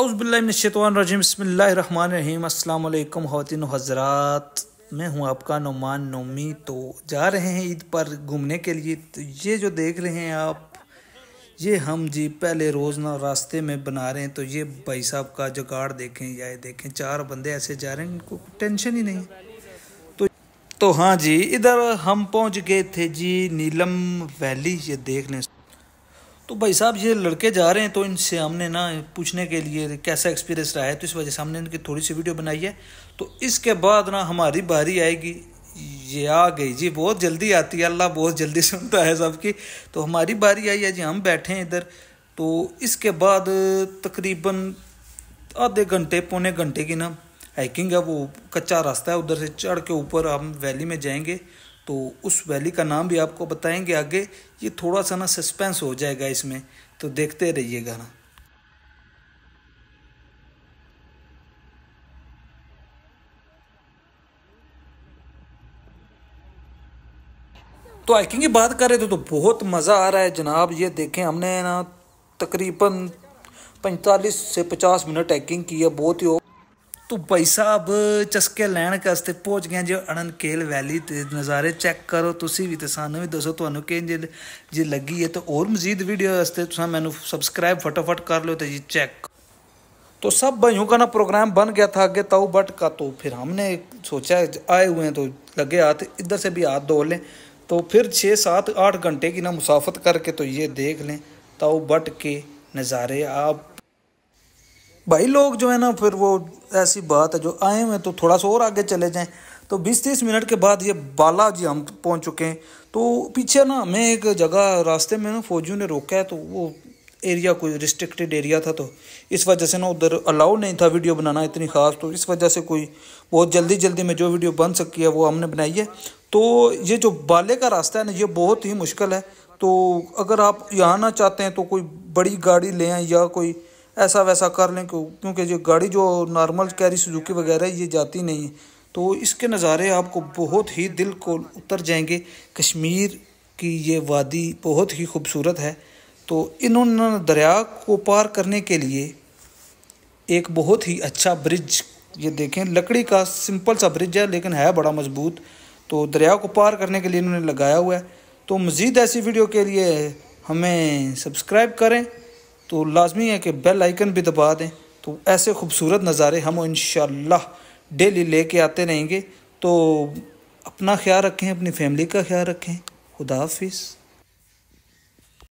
अस्सलाम बसमीम अल्लाम हज़रात मैं हूँ आपका नुमान नोमी तो जा रहे हैं ईद पर घूमने के लिए तो ये जो देख रहे हैं आप ये हम जी पहले रोज़ ना रास्ते में बना रहे हैं तो ये भाई साहब का जुगाड़ देखें या ये देखें चार बंदे ऐसे जा रहे हैं इनको टेंशन ही नहीं तो तो हाँ जी इधर हम पहुँच गए थे जी नीलम वैली ये देख लें तो भाई साहब ये लड़के जा रहे हैं तो इनसे हमने ना पूछने के लिए कैसा एक्सपीरियंस रहा है तो इस वजह से हमने इनकी थोड़ी सी वीडियो बनाई है तो इसके बाद ना हमारी बारी आएगी ये आ गई जी बहुत जल्दी आती है अल्लाह बहुत जल्दी सुनता है सबकी तो हमारी बारी आई है जी हम बैठे हैं इधर तो इसके बाद तकरीबन आधे घंटे पौने घंटे की ना हाइकिंग है वो कच्चा रास्ता है उधर से चढ़ के ऊपर हम वैली में जाएंगे तो उस वैली का नाम भी आपको बताएंगे आगे ये थोड़ा सा ना सस्पेंस हो जाएगा इसमें तो देखते रहिएगा ना तो हाइकिंग की बात करें तो, तो बहुत मज़ा आ रहा है जनाब ये देखें हमने ना तकरीबन पैंतालीस से पचास मिनट हाइकिंग की है बहुत ही तो भाई साहब चस्के लैन आस्ते पहुंच गए जो अननकेल वैली नज़ारे चैक करो तुम भी तो सू भी दसो थानू कि जे जे लगी है तो और मजीद वीडियो वास्ते मैं सबसक्राइब सब्सक्राइब फटाफट कर लो तो जी चैक तो सब भाइयों का ना प्रोग्राम बन गया था आगे ताऊ बट का तो फिर हमने सोचा आए हुए हैं तो लगे हाथ इधर से भी हाथ धो लें तो फिर छः सात आठ घंटे की ना मुसाफत करके तो ये देख लें ताऊ बट के नज़ारे आप भाई लोग जो है ना फिर वो ऐसी बात है जो आए हुए तो थोड़ा सा और आगे चले जाएं तो 20-30 मिनट के बाद ये बालाजी हम पहुंच चुके हैं तो पीछे ना मैं एक जगह रास्ते में ना फौजियों ने रोका है तो वो एरिया कोई रिस्ट्रिक्टेड एरिया था तो इस वजह से ना उधर अलाउ नहीं था वीडियो बनाना इतनी ख़ास तो इस वजह से कोई बहुत जल्दी जल्दी में जो वीडियो बन सकी है वो हमने बनाई है तो ये जो बाले का रास्ता है ना ये बहुत ही मुश्किल है तो अगर आप यहाँ आना चाहते हैं तो कोई बड़ी गाड़ी लें या कोई ऐसा वैसा कर लें क्योंकि ये गाड़ी जो नॉर्मल कैरी सुजुकी वगैरह ये जाती नहीं है तो इसके नज़ारे आपको बहुत ही दिल को उतर जाएंगे कश्मीर की ये वादी बहुत ही खूबसूरत है तो इन्होंने दरिया को पार करने के लिए एक बहुत ही अच्छा ब्रिज ये देखें लकड़ी का सिंपल सा ब्रिज है लेकिन है बड़ा मज़बूत तो दरिया को पार करने के लिए इन्होंने लगाया हुआ है तो मज़ीद ऐसी वीडियो के लिए हमें सब्सक्राइब करें तो लाजमी है कि बेल आइकन भी दबा दें तो ऐसे खूबसूरत नज़ारे हम इन डेली ले कर आते रहेंगे तो अपना ख्याल रखें अपनी फैमिली का ख्याल रखें खुदा हाफिज़